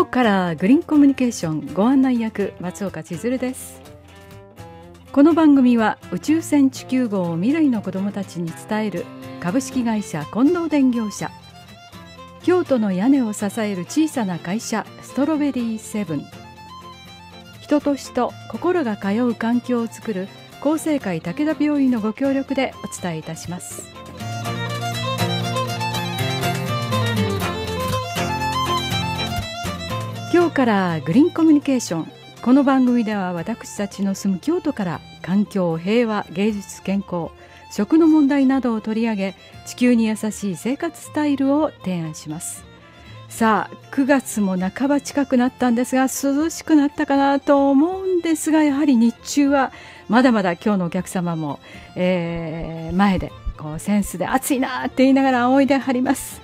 今日からグリーンコミュニケーションご案内役松岡千鶴ですこの番組は宇宙船地球号を未来の子どもたちに伝える株式会社近藤電業者京都の屋根を支える小さな会社ストロベリーセブン人と人心が通う環境をつくる厚生会武田病院のご協力でお伝えいたします。今日からグリーンコミュニケーションこの番組では私たちの住む京都から環境平和芸術健康食の問題などを取り上げ地球に優しい生活スタイルを提案しますさあ9月も半ば近くなったんですが涼しくなったかなと思うんですがやはり日中はまだまだ今日のお客様も、えー、前でこうセンスで暑いなって言いながら仰いではります。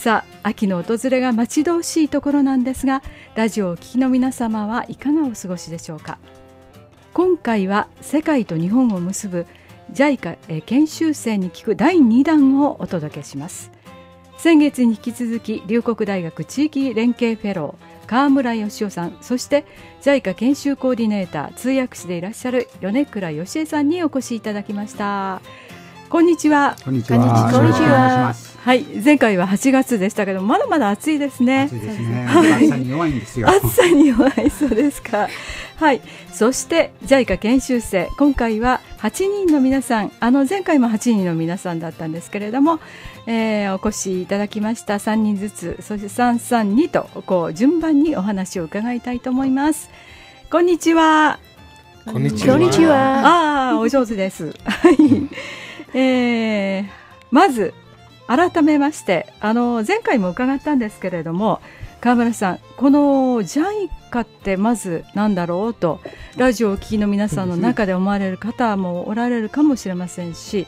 さあ秋の訪れが待ち遠しいところなんですがラジオを聴きの皆様はいかがお過ごしでしょうか今回は世界と日本を結ぶ JICA 研修生に聞く第2弾をお届けします先月に引き続き龍谷大学地域連携フェロー川村義夫さんそして JICA 研修コーディネーター通訳士でいらっしゃる米倉義恵さんにお越しいただきましたこんにちは。こんにちは。こんにちは。はい、前回は8月でしたけど、まだまだ暑いですね。暑いですね。暑さに弱いんですよ。暑さに弱い、そうですか。はい、そして JICA 研修生、今回は8人の皆さん、あの前回も8人の皆さんだったんですけれども、えー、お越しいただきました3人ずつ、そして332とこう順番にお話を伺いたいと思います。こんにちは。こんにちは。ああ、お上手です。はい。えー、まず改めましてあの前回も伺ったんですけれども川村さんこの JICA ってまず何だろうとラジオを聴きの皆さんの中で思われる方もおられるかもしれませんし、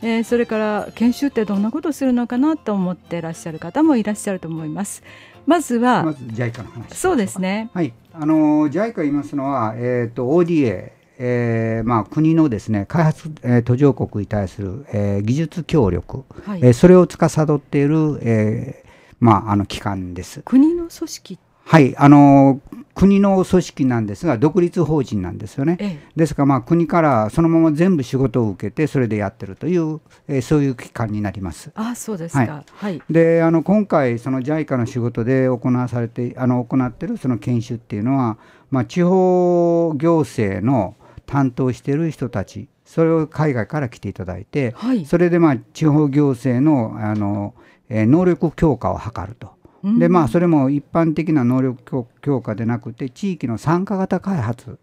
えー、それから研修ってどんなことをするのかなと思ってらっしゃる方もいらっしゃると思います。まずは、まずジャイカの話そうですね。はい、あのジャイカ言いますのは、えっ、ー、と ODA えーまあ、国のですね開発、えー、途上国に対する、えー、技術協力、はい、えー、それを司っている、えーまあ、あの機関です。国の組織はいあの国の組織なんですが独立法人なんですよね、ええ、ですからまあ国からそのまま全部仕事を受けてそれでやってるという、えー、そういう機関になりますあそうですか、はい、であの今回その JICA の仕事で行わされてあの行ってるその研修っていうのは、まあ、地方行政の担当している人たちそれを海外から来ていただいて、はい、それでまあ地方行政のあの、えー、能力強化を図ると。でまあ、それも一般的な能力強化でなくて地域の参加型開発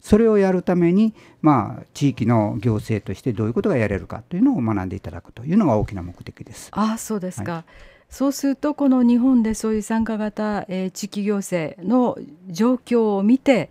それをやるために、まあ、地域の行政としてどういうことがやれるかというのを学んでいただくというのが大きな目的です。あそうですか、はい、そうするとこの日本でそういう参加型、えー、地域行政の状況を見て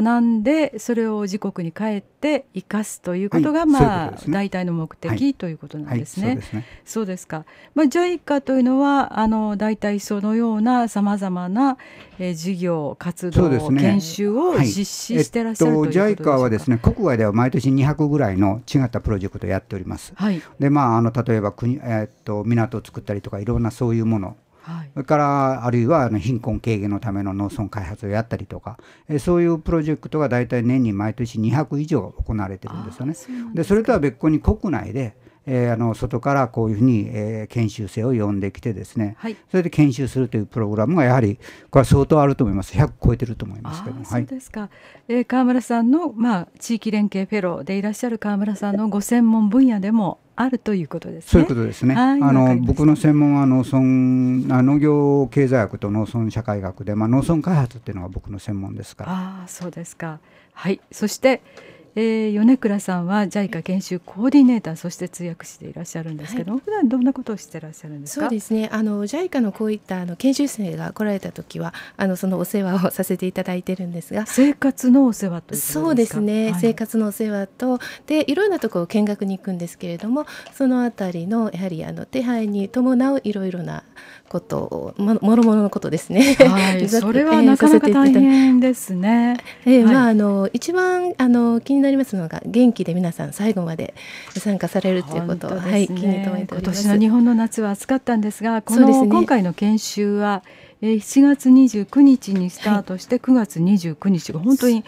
学んでそれを自国に帰って生かすということが、まあ、はいね、大体の目的ということなんですね。はいはい、そうすねそうですか、まあ、JICA というのはあの大体そのようなさまざまな、えー、事業活動、ね、研修を実施してらっしゃる、えっと、ということ JICA はですね国外では毎年200ぐらいの違ったプロジェクトをやっております。はいでまあ、あの例えば国、えー、っと港を作ったりとかいろんなそういうものはい、それからあるいは貧困軽減のための農村開発をやったりとか、えそういうプロジェクトが大体年に毎年200以上行われてるんですよね。そでそれとは別個に国内でえー、あの外からこういうふうに、えー、研修生を呼んできてですね、はい、それで研修するというプログラムがやはりこれは相当あると思います100超えてると思いますけどそうですか、はい、えー、川村さんの、まあ、地域連携フェローでいらっしゃる川村さんのご専門分野でもあるということです、ね、そういうことですね。あの僕の専門は農村あ農業経済学と農村社会学で、まあ農村開発っていうのは僕の専門ですから。ああそうですか。はい。そしてえー、米倉さんは JICA 研修コーディネーターそして通訳していらっしゃるんですけど、はい、普段どんなことをしてらっしゃるんですかそうですねあの JICA のこういったあの研修生が来られた時はあのそのお世話をさせていただいてるんですが生活のお世話とそうですね、はい、生活のお世話とでいろんなところを見学に行くんですけれどもそのあたりのやはりあの手配に伴ういろいろなことをもろもろのことですね。はい、それはなかなか大変ですね。えまああの一番あの気になりますのが元気で皆さん最後まで参加されるということ、ね、はい気に留めております。今年の日本の夏は暑かったんですが、この、ね、今回の研修は7月29日にスタートして9月29日が本当に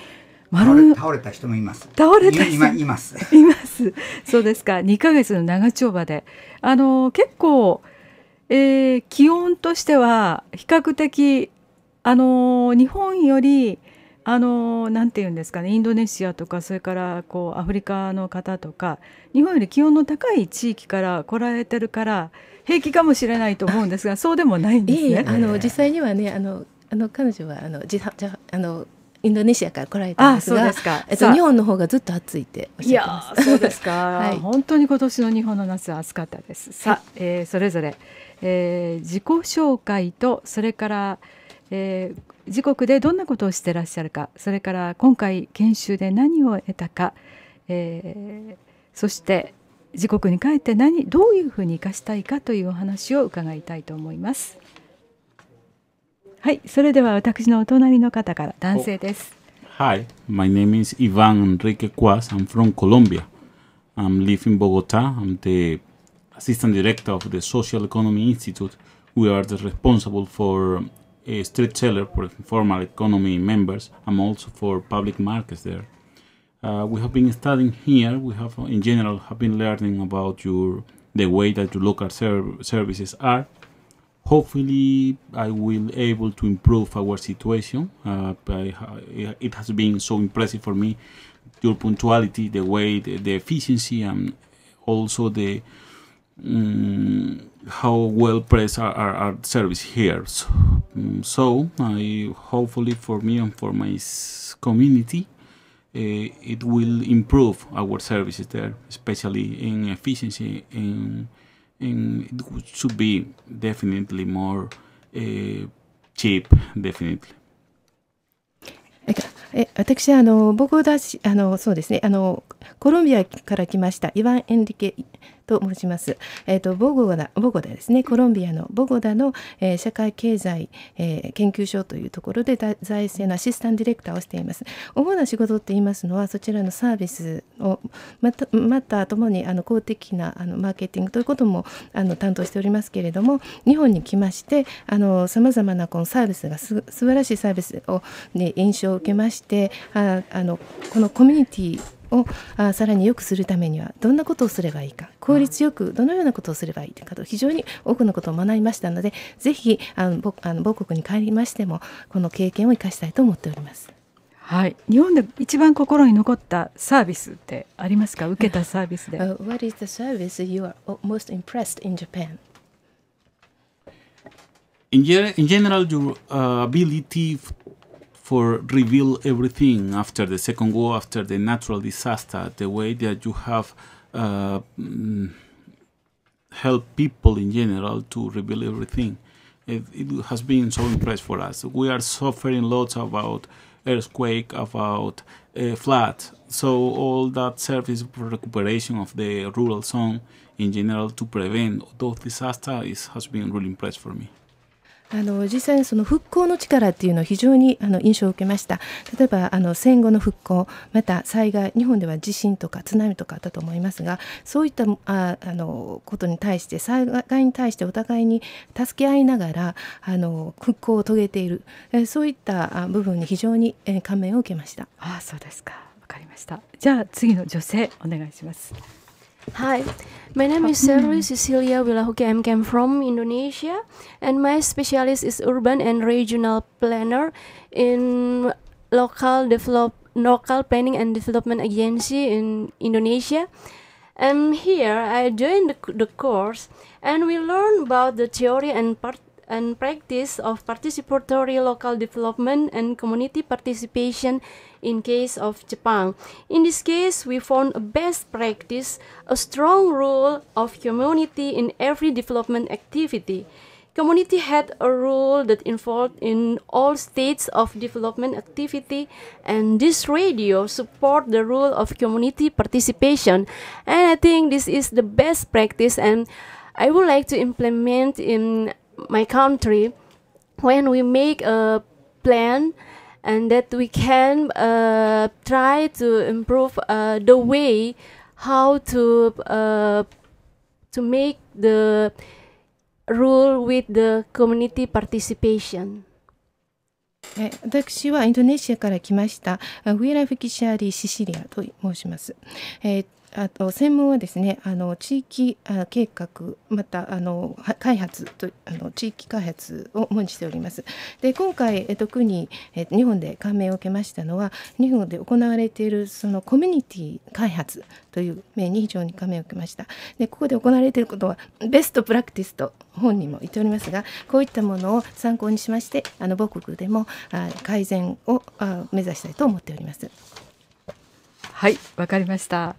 倒れた人もいます。倒れた人今います。います。そうですか。2ヶ月の長丁場で、あの結構。えー、気温としては比較的あのー、日本よりあのー、て言うんですかねインドネシアとかそれからこうアフリカの方とか日本より気温の高い地域から来られてるから平気かもしれないと思うんですがそうでもないんですね。いいあの実際にはねあのあの彼女はあのじじゃあのインドネシアから来られたんですが、えっと、日本の方がずっと暑いっていやそうですか、はい、本当に今年の日本の夏は暑かったです。さあ、えー、それぞれえー、自己紹介とそれから、えー、自国でどんなことをしてらっしゃるかそれから今回研修で何を得たか、えー、そして自国に帰って何どういうふうに生かしたいかというお話を伺いたいと思います。はい、それでは私のお隣の方から男性です。Hi, my name is Ivan Enrique Cuas. I'm from Colombia. I'm living in Bogota. I'm the assistant director of the Social Economy Institute, we are responsible for a eh, street seller for informal economy members and also for public markets there. Uh, we have been studying here. We have, in general, have been learning about your the way that your local ser services are. Hopefully, I will able to improve our situation. Uh, I, it has been so impressive for me, your punctuality, the way, the, the efficiency, and also the um, how well placed our, our, our service here. So, um, mm, so, I hopefully for me and for my community, uh, it will improve our services there, especially in efficiency. In, in it should be definitely more uh, cheap, definitely. え私あのボゴダあのそうですねあのコロンビアから来ましたイワン・エンリケと申します。えっ、ー、とボゴダボゴダですねコロンビアのボゴダの、えー、社会経済、えー、研究所というところで財政のアシスタントディレクターをしています。主な仕事って言いますのはそちらのサービスをまたまたともにあの公的なあのマーケティングということもあの担当しておりますけれども日本に来ましてさまざまなこのサービスがす素晴らしいサービスを、ね、印象を受けましてああのこのコミュニティをあさらに良くするためにはどんなことをすればいいか効率よくどのようなことをすればいいかと非常に多くのことを学びましたのでぜひあのぼあの母国に帰りましてもこの経験を生かしたいと思っております。はい、日本で一番心に残ったサービスってありますか受けたサービスで。uh, what is the service you are most impressed in Japan? In, general, your uh, ability for reveal everything after the second war, after the natural disaster, the way that you have uh, mm, helped people in general to reveal everything. It, it, has been so impressed for us. We are suffering lots about earthquake, about uh, flood. So all that service for recuperation of the rural zone in general to prevent those disasters has been really impressed for me. あの実際にその復興の力っていうのは非常にあの印象を受けました例えばあの戦後の復興また災害日本では地震とか津波とかあったと思いますがそういったああのことに対して災害に対してお互いに助け合いながらあの復興を遂げているえそういった部分に非常に、え感銘を受けましたあそうですかわかりましたじゃあ次の女性お願いします Hi, my name is Sherry Cecilia Wilahuke. I am from Indonesia, and my specialist is urban and regional planner in local develop local planning and development agency in Indonesia. And here I joined the, the course, and we learn about the theory and part and practice of participatory local development and community participation in case of Japan. In this case, we found a best practice, a strong role of community in every development activity. Community had a role that involved in all stages of development activity and this radio support the role of community participation and I think this is the best practice and I would like to implement in my country when we make a plan and that we can uh, try to improve uh, the way how to uh, to make the rule with the community participation. 私はインドネシアから来ました。ウィラフ・キシャーリー・シシリアと申します。えっ、ー、あと専門はですねあの地域計画またあの開発とあの地域開発を主にしております。で今回、え特に、え日本で感銘を受けましたのは日本で行われているそのコミュニティ開発という面に非常に感銘を受けました。でここで行われていることはベストプラクティスと本にも言っておりますがこういったものを参考にしましてあの母国でも改善を目指したいと思っております。はいわかりました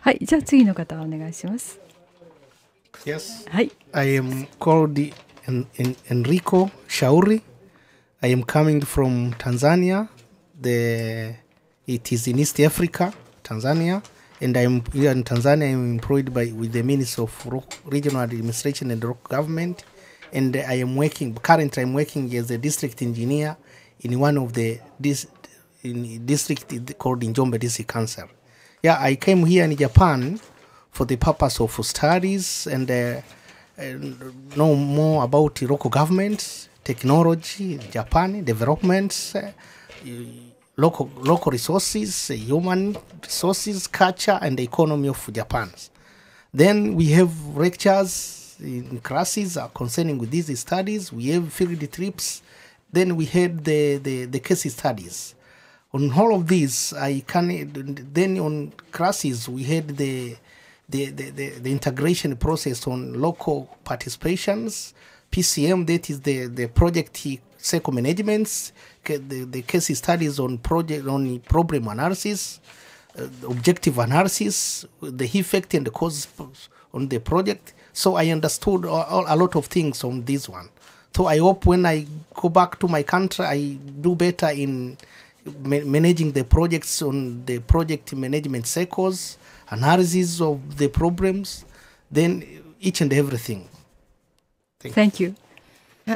はいじゃあ次の方お願いします Yes I am called en en Enrico Shauri I am coming from Tanzania the it is in East Africa Tanzania and I'm here in Tanzania. I'm employed by with the Ministry of Rock, Regional Administration and Local Government, and I am working currently. I'm working as a district engineer in one of the this in district called Njombe District Council. Yeah, I came here in Japan for the purpose of studies and, uh, know more about local government, technology, Japan, developments, uh, local, local resources, human resources, culture, and the economy of Japan. Then we have lectures in classes uh, concerning with these studies. We have field trips. Then we had the, the, the case studies on all of these, I can then on classes we had the the, the, the, the integration process on local participations, PCM that is the the project circle managements, the, the case studies on project on problem analysis, uh, objective analysis, the effect and the cause on the project. So I understood a lot of things on this one. So I hope when I go back to my country, I do better in managing the projects on the project management cycles, analysis of the problems, then each and everything. Thank, Thank you.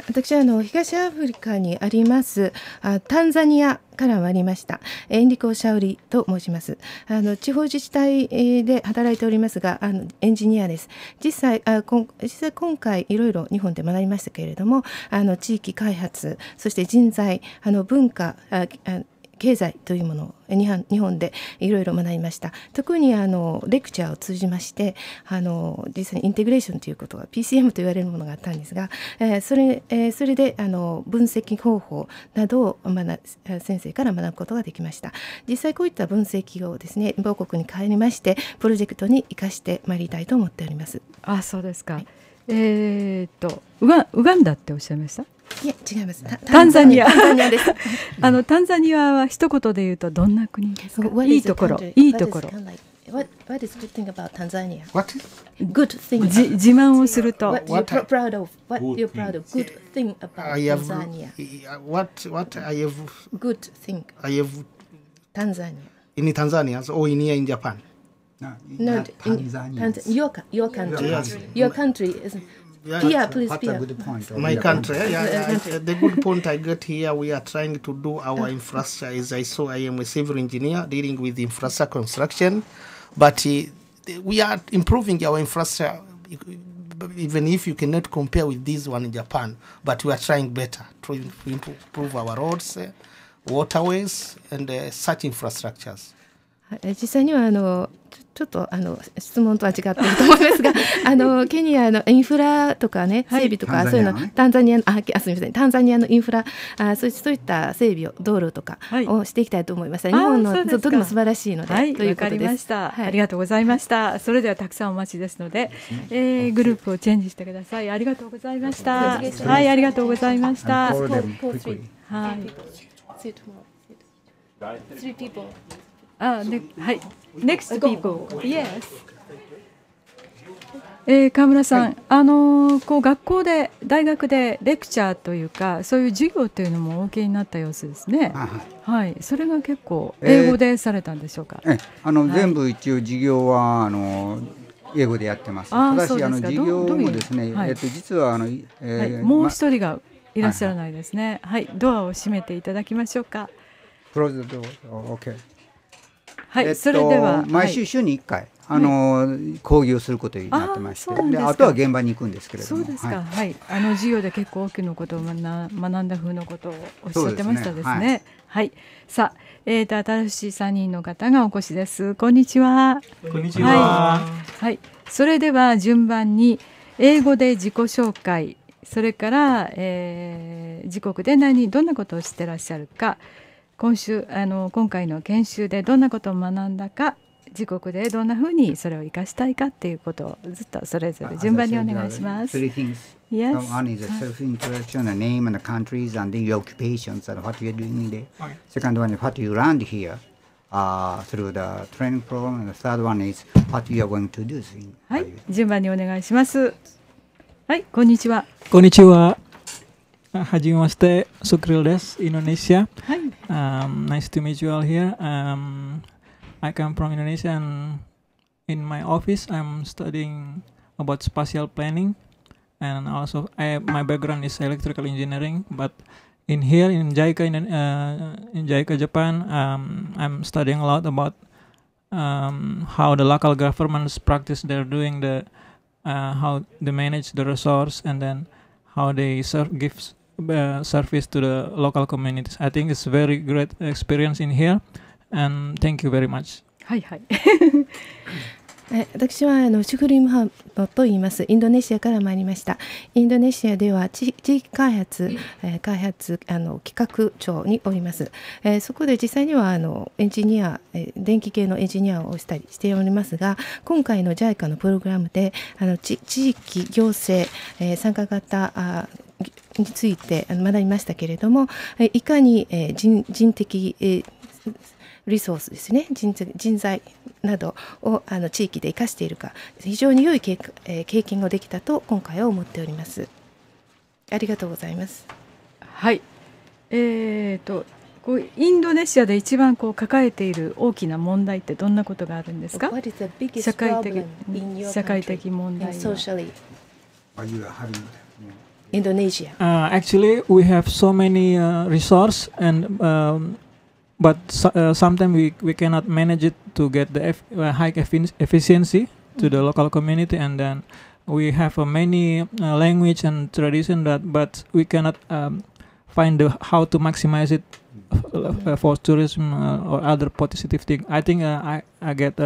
私はあの東アフリカにありますあタンザニアから参りましたエンリコ・シャウリと申しますあの地方自治体で働いておりますがあのエンジニアです実際あこん実際今回いろいろ日本で学びましたけれどもあの地域開発そして人材あの文化ああ経済というものを日本日本でいろいろ学びました特にあのレクチャーを通じましてあの実際にインテグレーションということが PCM と言われるものがあったんですが、えー、それえー、それであの分析方法などを学先生から学ぶことができました実際こういった分析をですね母国に帰りましてプロジェクトに生かしてまいりたいと思っておりますあそうですか、はい、えー、っとウガウガンダっておっしゃいましたいや違います。タンザニア。タンザニアです。あのタンザニアは一言で言うとどんな国ですか。いいところ、いいところ。What, what is good thing about Tanzania? What? Good thing. 自慢をすると。What you're pr proud of? What y o u proud of? Good thing about Tanzania. What what I have? Good thing. I have. Tanzania. In Tanzania or in in Japan? No, in Tanzania. Your your country. Your country is. yeah, please. good point. My country, yeah, yeah, yeah. the good point I get here, we are trying to do our infrastructure. As I saw, I am a civil engineer dealing with infrastructure construction, but uh, we are improving our infrastructure. Even if you cannot compare with this one in Japan, but we are trying better to improve our roads, uh, waterways, and uh, such infrastructures. 実際にはあのちょちょっとあの質問とは違っていると思いますが あのケニアのインフラとかね整備とか、はい、そういうのタンザニアのあすみませんタンザニアのインフラあそうそういった整備を道路とかをしていきたいと思います、はい、日本のとても素晴らしいので、はい、ということです、はい、ありがとうございましたそれではたくさんお待ちですので、えー、グループをチェンジしてくださいありがとうございましたはいありがとうございましたはい。あ、ね、はい。Next people. Yes. えー、川村さん、はい、あのこう学校で大学でレクチャーというかそういう授業というのもお受けになった様子ですね。はい、それが結構英語でされたんでしょうか。えー、あの、全部一応授業はあの英語でやってます。ただしあの授業もですね、ううえっと実はあの、えーもう一人がいらっしゃらないですね、はい。ドアを閉めていただきましょうか。Close the door. Okay. はいえっと、それでは毎週週に1回、あの、は講義をすることになってましてであとは現場に行くんですけれどもそうですか、はい、はい、あの授業で結構多くのことを学んだ風のことをおっしゃってましたですね、ね、はい、さあ、えーと、新しい三人の方がお越しですこんにちはこんにちは、はい、それでは順番に英語で自己紹介それから、えー、時刻で何どんなことをしてらっしゃるか今週あの今回の研修でどんなことを学んだか自国でどんなふうにそれを生かしたいかっていうことをずっとそれぞれ順番にお願いします。Yes. So one is the self-introduction, the name and the countries and the occupations and what you're doing there. Okay. Second one is what you learned here uh, through the training program. And the third one is what you are going to do. はい、順番にお願いします。はい、こんにちは。こんにちは。Hajimaste Sukrildes, Indonesia. Hi. Um, nice to meet you all here. Um, I come from Indonesia and in my office I'm studying about spatial planning and also I, my background is electrical engineering but in here in JICA in, uh, in JICA Japan um, I'm studying a lot about um, how the local governments practice they're doing the uh, how they manage the resource and then how they serve, gives uh, service to the local communities. I think it's very great experience in here, and thank you very much. はいはい。私はあのシュクリムハボと言いますインドネシアから参りましたインドネシアでは地域開発、えー、開発あの企画庁におります、えー、そこで実際にはあのエンジニア、えー、電気系のエンジニアをしたりしておりますが今回のジャイカのプログラムであの地域行政、え参加型あについてあの学びましたけれどもいかにえ人人的えリソースですね人材などをあの地域で生かしているか非常に良い経験ができたと今回は思っております。ありがとうございます。はい、えーと、こうインドネシアで一番こう抱えている大きな問題ってどんなことがあるんですか？社会的社会的問題。Indonesia? Uh, actually, we have so many uh, and um, but so, uh, sometimes we, we cannot manage it to get the uh, high efficiency to the mm-hmm. local community and then we have uh, many uh, language and tradition that but we cannot um, find the, how to maximize it uh, uh, for tourism uh, or other positive thing i think i i get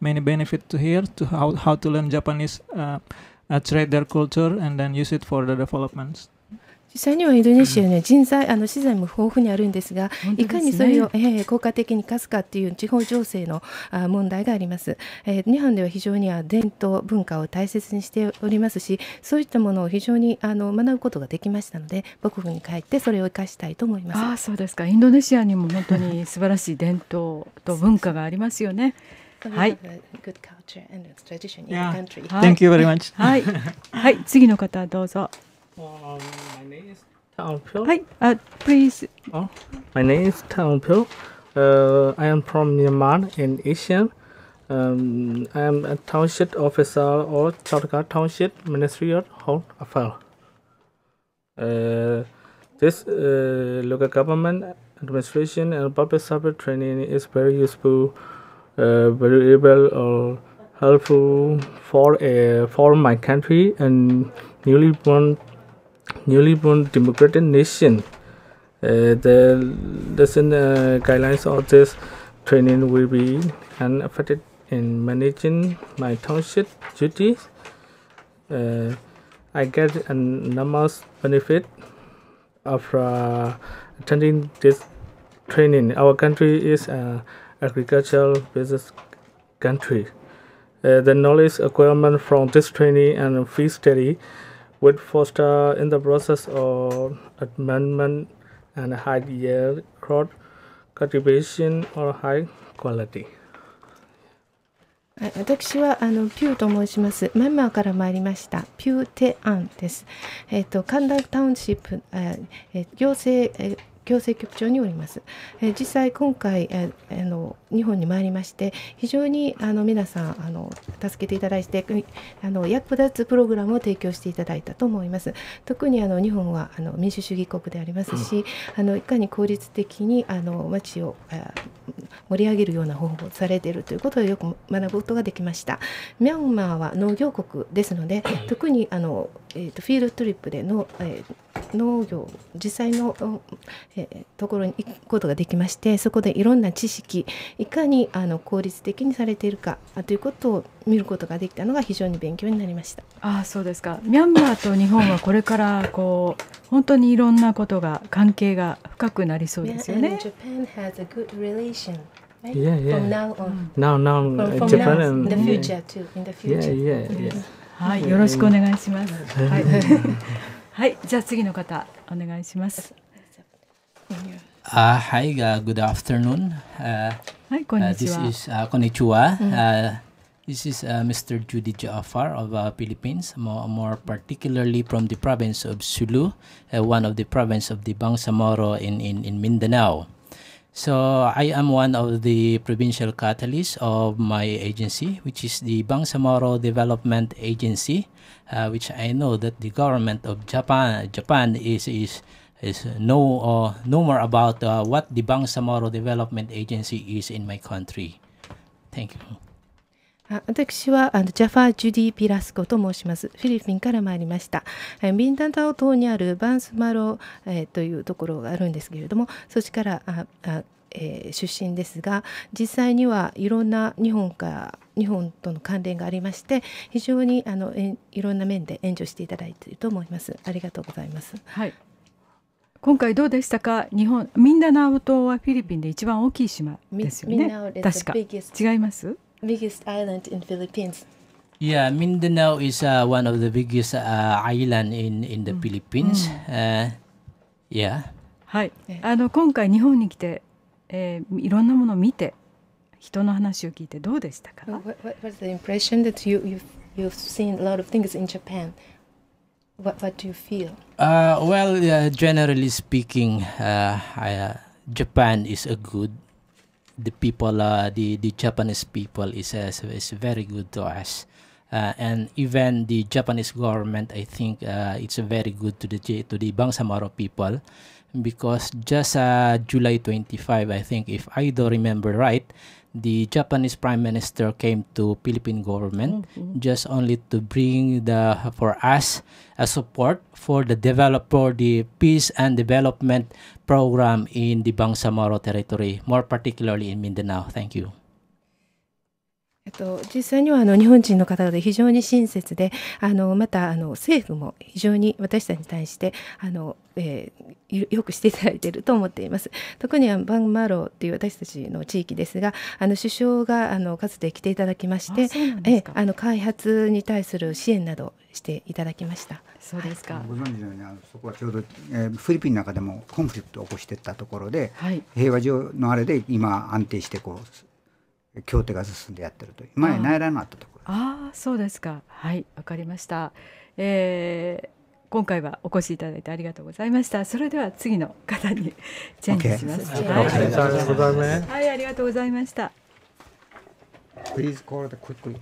many benefit to here to how, how to learn japanese trade their culture and then use it for the developments. 実際にはインドネシアには人材、あの資材も豊富にあるんですが、すね、いかにそれを、えー、効果的に活かすかっていう地方情勢のあ問題があります、えー。日本では非常には伝統文化を大切にしておりますし、そういったものを非常にあの学ぶことができましたので、母国に帰ってそれを生かしたいと思います。あそうですか。インドネシアにも本当に素晴らしい伝統と文化がありますよね。Thank you very much. はい。はい。次の方どうぞ。はい。あ、please. Um, my name is Tang Pyo. Uh, oh, uh, I am from Myanmar in Asia. Um, I am a township officer or Chautauqua Township Ministry of Home Affairs. Uh, this uh, local government administration and public service training is very useful uh, valuable or helpful for a uh, for my country and newly born newly born democratic nation. Uh, the lesson uh, guidelines of this training will be unaffected in managing my township duties. Uh, I get an enormous benefit of attending this training. Our country is a agricultural business country. Uh, the knowledge acquirement from this training and field study would foster in the process of amendment and high yield crop cultivation or high quality. 私はあのピューと申します。マンマーから参りました。ピューテアンです。えっ、ー、と、神田タウンシップ、えー、行政、えー行政局長におります、え実際今回、えあの日本に参りまして非常にあの皆さんあの助けていただいてあの役立つプログラムを提供していただいたと思います特にあの日本はあの民主主義国でありますし、うん、あのいかに効率的にあの街を盛り上げるような方法をされているということをよく学ぶことができましたミャンマーは農業国ですので特にあのえーと、フィールドトリップでの、えー、農業実際の、えー、ところに行くことができましてそこでいろんな知識いかにあの効率的にされているかということを見ることができたのが非常に勉強になりました。あそうですかミャンマーと日本はこれからこう本当にいろんなことが関係が深くなりそうですよね。Yeah, yeah. From now on. Now, now, from, from Japan now, and the future too, in the future. Yeah, yeah, yeah. はい、よろしくお願いします。はい、はい、じゃあ次の方お願いします。Uh, hi, uh, good afternoon. Uh, hi, uh, this is uh, konnichiwa. Mm. Uh, this is uh, Mr. Judy Jaafar of uh, Philippines, more, more particularly from the province of Sulu, uh, one of the province of the Bangsamoro in, in, in Mindanao. So I am one of the provincial catalysts of my agency, which is the Bangsamoro Development Agency, uh, which I know that the government of Japan Japan is is is know uh, know more about uh, what the Bangsamoro Development Agency is in my country. Thank you. 私はあのジャファ・ー・ジュディ・ピラスコと申します。フィリピンから参りました。ミンダンタオ島にあるバンスマロ、えー、というところがあるんですけれども、そっちからああ、えー、出身ですが、実際にはいろんな日本から日本との関連がありまして、非常にあのえいろんな面で援助していただいていると思います。ありがとうございます。はい。今回どうでしたか日本ミンダナオ島はフィリピンで一番大きい島ですよね確か違います biggest island in Philippines. Yeah, Mindanao is uh, one of the biggest uh, island in in the mm. Philippines. Mm. Uh, yeah. はい、あの今回日本に来て、えー、いろんなものを見て人の話を聞いてどうでしたか eh, what, what was the impression that you, you you've seen a lot of things in Japan? What, what do you feel? Uh, well, uh, generally speaking, uh, I, uh, Japan is a good the people, uh, the the Japanese people is uh, is very good to us, uh, and even the Japanese government, I think uh, it's very good to the to the Bangsamoro people, because just uh, July 25, I think if I do remember right, the Japanese Prime Minister came to Philippine government mm-hmm. just only to bring the for us a support for the develop for the peace and development program in the Bangsamoro territory, more particularly in Mindanao. Thank you. と実際にはあの日本人の方で非常に親切であのまたあの政府も非常に私たちに対してあの、えー、よくしていただいていると思っています特にバンマローという私たちの地域ですがあの首相があのかつて来ていただきましてえあの開発に対する支援などしていただきましたそうですか、ご存知のようにあのそこはちょうど、えー、フィリピンの中でもコンフリクトを起こしていったところで、はい、平和上のあれで今安定してこう協定が進んでやってるという前内乱のあったところああそうですかはいわかりました、えー今回はお越しいただいてありがとうございましたそれでは次の方にチェンジします、okay. はい、はい、ありがとうございました Please call it quickly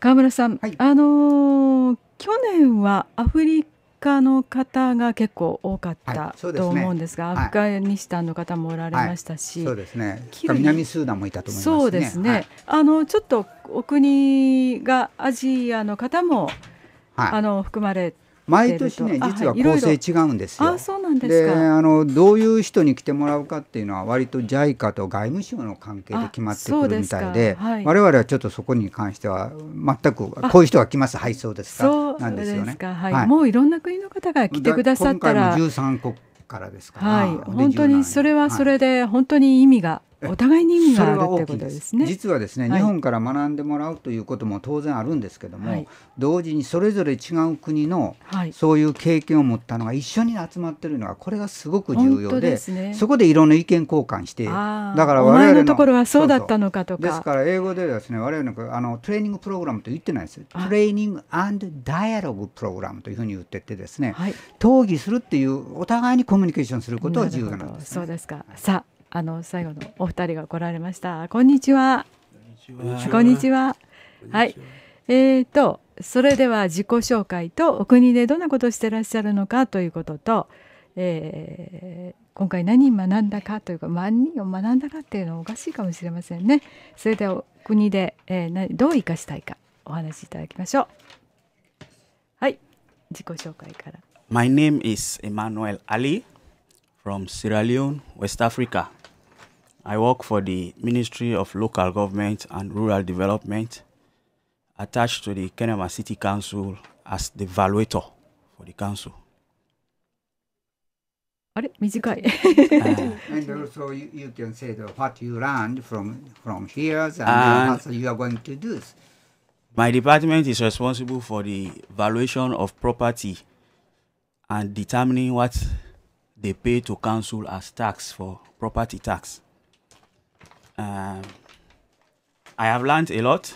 川村さん、はい、あのー、去年はアフリカの方が結構多かった、はいね、と思うんですが、アフガニスタンの方もおられましたし、はい、そうですね南スーダンもいたと思います、ね、そうですね、はい、あのちょっとお国がアジアの方も、あの含まれ毎年ね実は構成違うんですよ。はい、いろいであのどういう人に来てもらうかっていうのは割と JICA と外務省の関係で決まってくるみたいで、はい、我々はちょっとそこに関しては全くこういう人が来ます配送ですかなんですよね。はい、はい、もういろんな国の方が来てくださったら。今回も13国からですから、はい、本当にそれはそれで本当に意味がお互いに意味があることですね実はですね、日本から学んでもらうということも当然あるんですけども、はい、同時にそれぞれ違う国の、そういう経験を持ったのが一緒に集まっているのがこれがすごく重要で、ね、そこでいろんな意見交換してだから我々のところはそうだったのかとかですから英語でですね我々のあのトレーニングプログラムと言ってないですトレーニングダイアログプログラムというふうに言っててですね、討議するっていうお互いにコミュニケーションすることは重要なんです、ね、そうですかさああの最後のお二人が来られましたこんにちはこんにちははいえーとそれでは自己紹介とお国でどんなことをしてらっしゃるのかということと、えー、今回何学んだかというか何を学んだかっていうのはおかしいかもしれませんねそれでは国で、えー、どう生かしたいかお話しいただきましょうはい自己紹介から My name is Emmanuel Ali from Sierra Leone, West Africa. I work for the Ministry of Local Government and Rural Development, attached to the Kenema City Council as the valuator for the council. And also you, you can say what you learned from from here and, uh, and what you are going to do. My department is responsible for the valuation of property and determining what they pay to council as tax for property tax. Um, I have learned a lot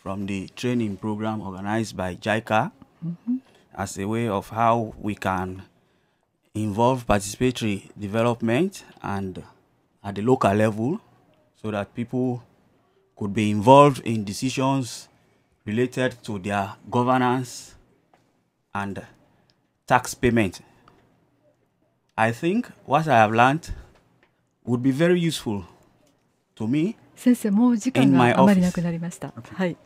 from the training program organized by JICA mm -hmm. as a way of how we can involve participatory development and at the local level so that people could be involved in decisions related to their governance and tax payment. I think what I have learned would be very useful 先生、もう時間があまりなくなりました。はい。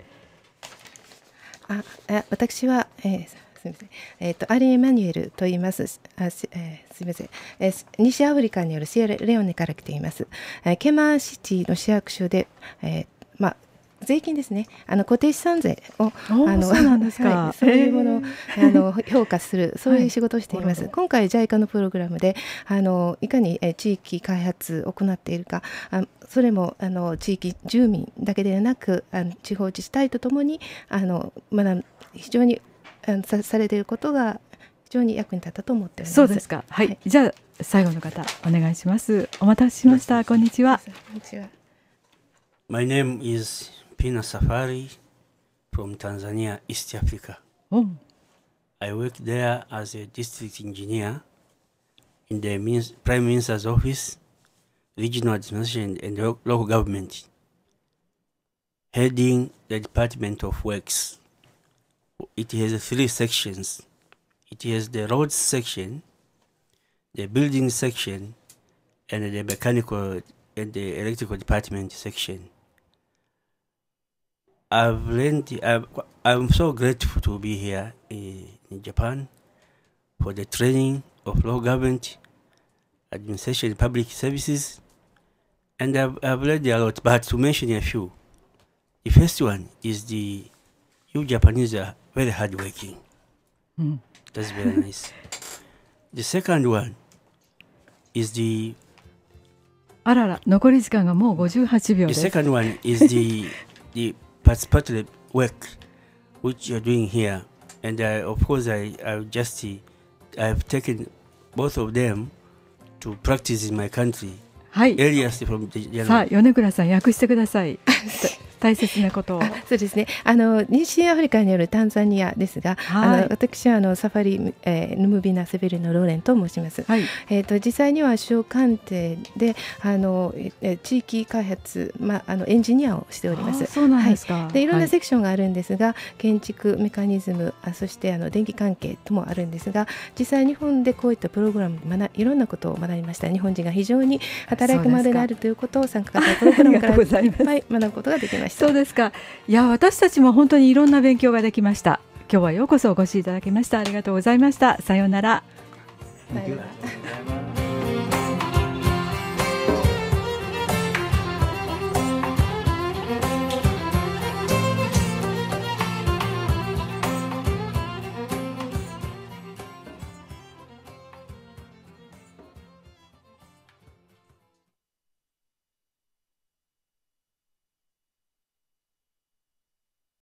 あ、私は、えー、すみません。えっ、ー、と、アリエマニュエルと言います。あ、す、えすみません、えー、西アフリカによるシエレオネから来ています。えー、ケマーシティの市役所で、えー、まあ、税金ですねあの固定資産税をあのそうなんですか、はい、そういうものを、あの評価するそういう仕事をしています、はい、今回 JICA のプログラムであのいかに地域開発を行っているかあそれもあの地域住民だけでなくあの地方自治体とともにあのだ非常にあのさされていることが非常に役に立ったと思ってそうですか。はい。はい、じゃ最後の方お願いします。お待たせしました。こんにちは。こんにちは。My name is Pina Safari from Tanzania, East Africa. Oh. I worked there as a district engineer in the Prime Minister's office, regional administration, and local government, heading the Department of Works. It has three sections. It has the roads section, the building section, and the mechanical and the electrical department section. I've learned, I've, I'm so grateful to be here in, Japan for the training of law government, administration, public services, and I've, I've learned a lot. But to mention a few, the first one is the you Japanese are very hardworking. Mm. That's very nice. The second one is the あらら、残り時間がもう58秒です。The second one is the, the participate to the work which you're doing here. And I, uh, of course, I, I just I've taken both of them to practice in my country. from はい。さあ、米倉さん、訳してください。大切なことをそうですねあの西アフリカによるタンザニアですが、はい、あの私はあのサファリ、えー、ヌムビナセベリのローレンと申します、はい、えーと、実際には首相官邸であの、えー、地域開発、まあ、あのエンジニアをしておりますそうなんですか、はい、でいろんなセクションがあるんですが、建築メカニズムあそしてあの電気関係ともあるんですが実際日本でこういったプログラム学いろんなことを学びました日本人が非常に働くまでになるということを参加型プログラムからいっぱい学ぶことができましたそうですか。いや、私たちも本当にいろんな勉強ができました。今日はようこそお越しいただきました。ありがとうございました。さようなら。